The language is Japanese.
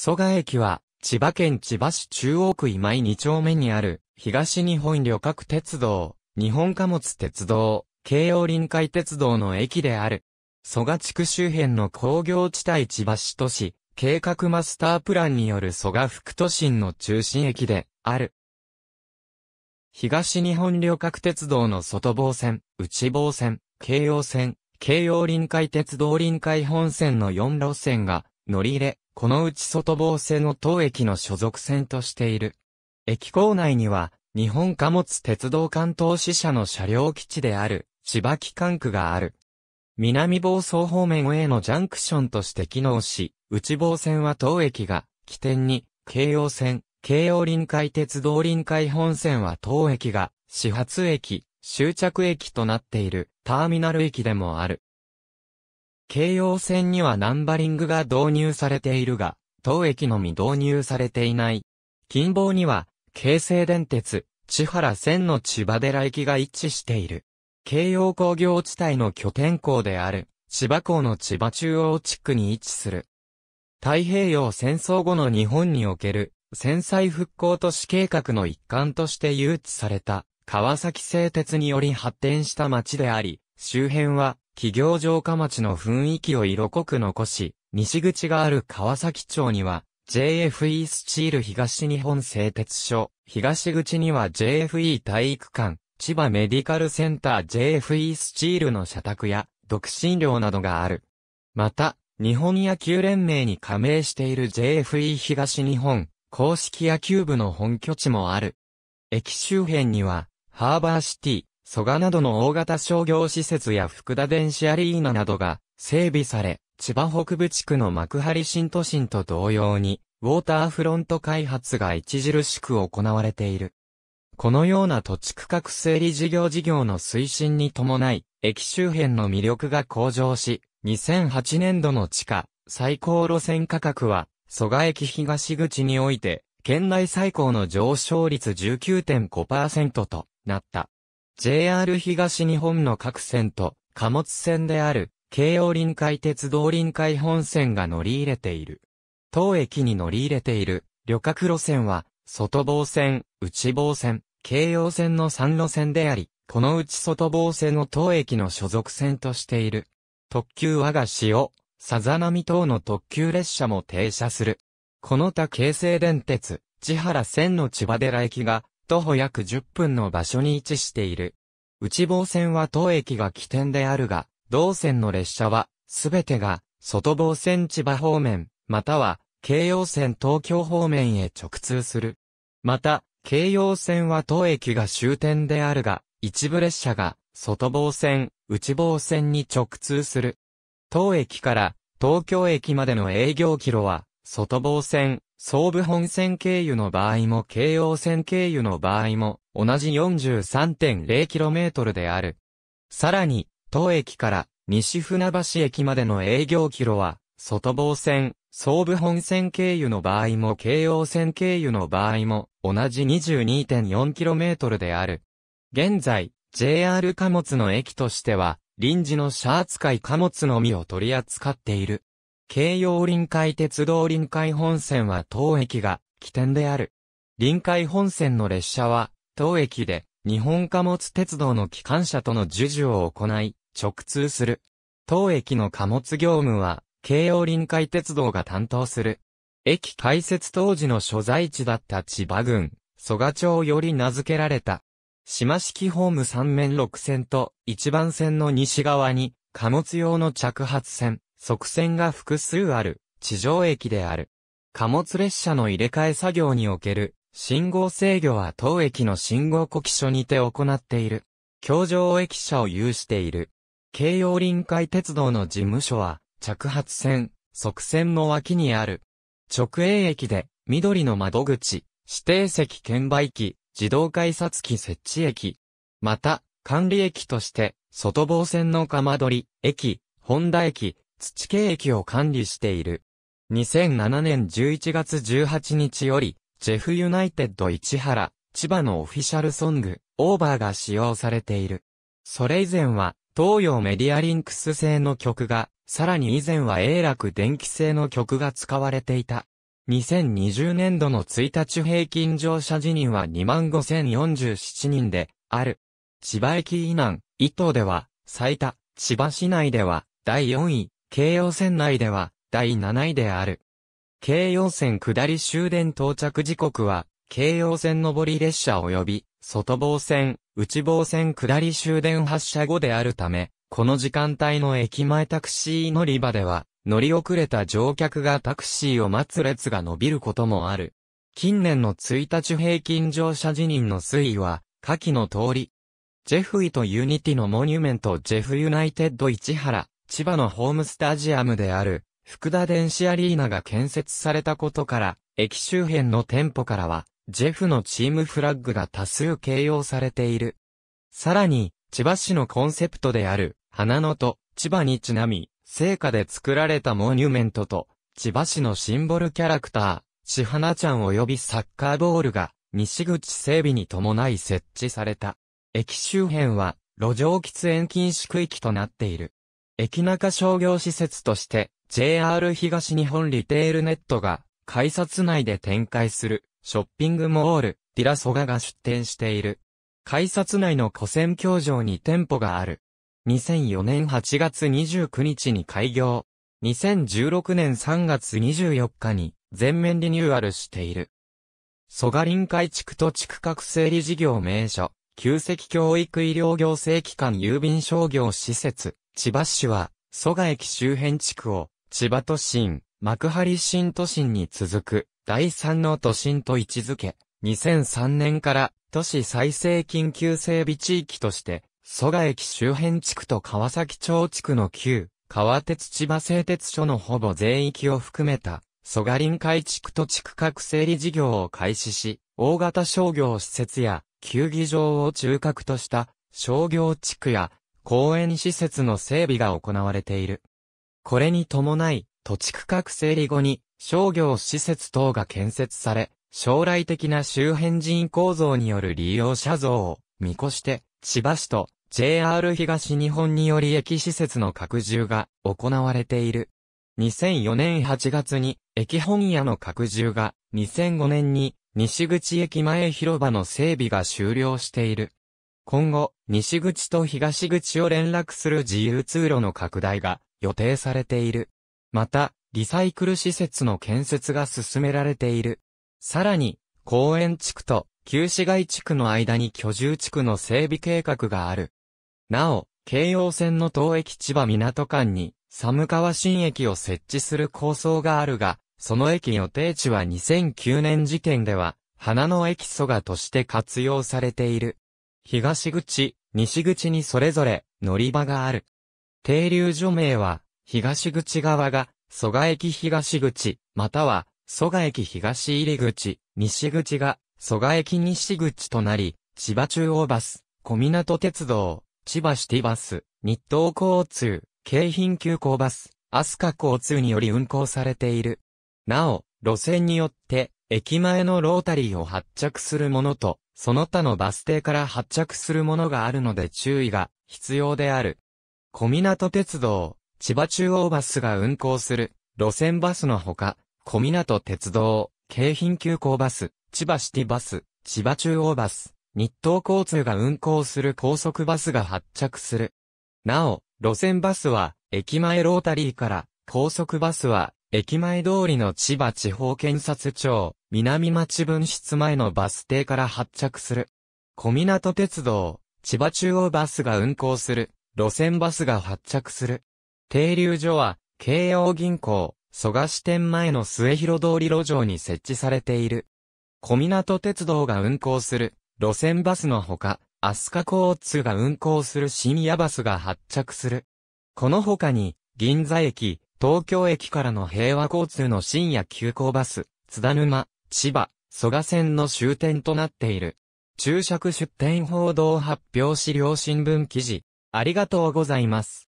蘇我駅は、千葉県千葉市中央区今井2丁目にある、東日本旅客鉄道、日本貨物鉄道、京葉臨海鉄道の駅である。蘇我地区周辺の工業地帯千葉市都市、計画マスタープランによる蘇我副都心の中心駅で、ある。東日本旅客鉄道の外房線、内房線、京葉線、京葉臨海鉄道臨海本線の4路線が、乗り入れ、このうち外房線の当駅の所属線としている。駅構内には、日本貨物鉄道関東支社の車両基地である、芝木管区がある。南房総方面へのジャンクションとして機能し、内房線は当駅が、起点に、京葉線、京葉臨海鉄道臨海本線は当駅が、始発駅、終着駅となっている、ターミナル駅でもある。京葉線にはナンバリングが導入されているが、当駅のみ導入されていない。近傍には、京成電鉄、千原線の千葉寺駅が一致している。京葉工業地帯の拠点校である、千葉港の千葉中央地区に位置する。太平洋戦争後の日本における、戦災復興都市計画の一環として誘致された、川崎製鉄により発展した町であり、周辺は、企業城下町の雰囲気を色濃く残し、西口がある川崎町には、JFE スチール東日本製鉄所、東口には JFE 体育館、千葉メディカルセンター JFE スチールの社宅や、独身寮などがある。また、日本野球連盟に加盟している JFE 東日本、公式野球部の本拠地もある。駅周辺には、ハーバーシティ、蘇我などの大型商業施設や福田電子アリーナなどが整備され、千葉北部地区の幕張新都心と同様に、ウォーターフロント開発が著しく行われている。このような土地区画整理事業事業の推進に伴い、駅周辺の魅力が向上し、2008年度の地下、最高路線価格は、蘇我駅東口において、県内最高の上昇率19.5%となった。JR 東日本の各線と貨物線である京王臨海鉄道臨海本線が乗り入れている。当駅に乗り入れている旅客路線は外房線、内房線、京葉線の3路線であり、このうち外房線の当駅の所属線としている。特急和菓子を、さざ波等の特急列車も停車する。この他京成電鉄、千原線の千葉寺駅が、徒歩約10分の場所に位置している。内房線は当駅が起点であるが、同線の列車は、すべてが、外房線千葉方面、または、京葉線東京方面へ直通する。また、京葉線は当駅が終点であるが、一部列車が、外房線、内房線に直通する。当駅から、東京駅までの営業キロは、外房線、総武本線経由の場合も京王線経由の場合も同じ 43.0km である。さらに、当駅から西船橋駅までの営業キロは、外房線、総武本線経由の場合も京王線経由の場合も同じ 22.4km である。現在、JR 貨物の駅としては、臨時のシャーツ海貨物のみを取り扱っている。京葉臨海鉄道臨海本線は当駅が起点である。臨海本線の列車は当駅で日本貨物鉄道の機関車との授受を行い直通する。当駅の貨物業務は京葉臨海鉄道が担当する。駅開設当時の所在地だった千葉郡、蘇我町より名付けられた。島式ホーム3面6線と1番線の西側に貨物用の着発線、側線が複数ある、地上駅である。貨物列車の入れ替え作業における、信号制御は当駅の信号呼気所にて行っている。京上駅舎を有している。京葉臨海鉄道の事務所は、着発線、側線の脇にある。直営駅で、緑の窓口、指定席券売機、自動改札機設置駅。また、管理駅として、外房線のかまどり、駅、本田駅、土系駅を管理している。2007年11月18日より、ジェフユナイテッド市原、千葉のオフィシャルソング、オーバーが使用されている。それ以前は、東洋メディアリンクス製の曲が、さらに以前は英楽電気製の曲が使われていた。2020年度の1日平均乗車時人は25,047人で、ある。千葉駅以南、伊東では、最多、千葉市内では、第4位、京葉線内では、第7位である。京葉線下り終電到着時刻は、京葉線上り列車及び、外房線、内房線下り終電発車後であるため、この時間帯の駅前タクシー乗り場では、乗り遅れた乗客がタクシーを待つ列が伸びることもある。近年の1日平均乗車辞任の推移は、下記の通り。ジェフイとユニティのモニュメントジェフユナイテッド市原、千葉のホームスタジアムである、福田電子アリーナが建設されたことから、駅周辺の店舗からは、ジェフのチームフラッグが多数形容されている。さらに、千葉市のコンセプトである、花のと、千葉にちなみ、聖火で作られたモニュメントと、千葉市のシンボルキャラクター、千花ちゃん及びサッカーボールが、西口整備に伴い設置された。駅周辺は、路上喫煙禁止区域となっている。駅中商業施設として JR 東日本リテールネットが改札内で展開するショッピングモールディラソガが出店している。改札内の古戦橋上に店舗がある。2004年8月29日に開業。2016年3月24日に全面リニューアルしている。蘇我臨海地区と地区各整理事業名所、旧石教育医療行政機関郵便商業施設、千葉市は、蘇我駅周辺地区を、千葉都心、幕張新都心に続く、第三の都心と位置づけ、2003年から都市再生緊急整備地域として、蘇我駅周辺地区と川崎町地区の旧、川鉄千葉製鉄所のほぼ全域を含めた、蘇我臨海地区と地区各整理事業を開始し、大型商業施設や、球技場を中核とした、商業地区や、公園施設の整備が行われている。これに伴い、土地区画整理後に商業施設等が建設され、将来的な周辺人構造による利用者像を見越して、千葉市と JR 東日本により駅施設の拡充が行われている。2004年8月に駅本屋の拡充が、2005年に西口駅前広場の整備が終了している。今後、西口と東口を連絡する自由通路の拡大が予定されている。また、リサイクル施設の建設が進められている。さらに、公園地区と旧市街地区の間に居住地区の整備計画がある。なお、京葉線の東駅千葉港間に、寒川新駅を設置する構想があるが、その駅予定地は2009年時点では、花の駅蘇我として活用されている。東口、西口にそれぞれ乗り場がある。停留所名は、東口側が、蘇我駅東口、または、蘇我駅東入口、西口が、蘇我駅西口となり、千葉中央バス、小港鉄道、千葉シティバス、日東交通、京浜急行バス、飛鳥交通により運行されている。なお、路線によって、駅前のロータリーを発着するものと、その他のバス停から発着するものがあるので注意が必要である。小港鉄道、千葉中央バスが運行する路線バスのほか、小港鉄道、京浜急行バス、千葉シティバス、千葉中央バス、日東交通が運行する高速バスが発着する。なお、路線バスは、駅前ロータリーから、高速バスは、駅前通りの千葉地方検察庁、南町分室前のバス停から発着する。小港鉄道、千葉中央バスが運行する、路線バスが発着する。停留所は、京葉銀行、蘇我支店前の末広通り路上に設置されている。小港鉄道が運行する、路線バスのほか、飛鳥交通が運行する深夜バスが発着する。この他に、銀座駅、東京駅からの平和交通の深夜急行バス、津田沼、千葉、蘇我線の終点となっている。注釈出展報道発表資料新聞記事。ありがとうございます。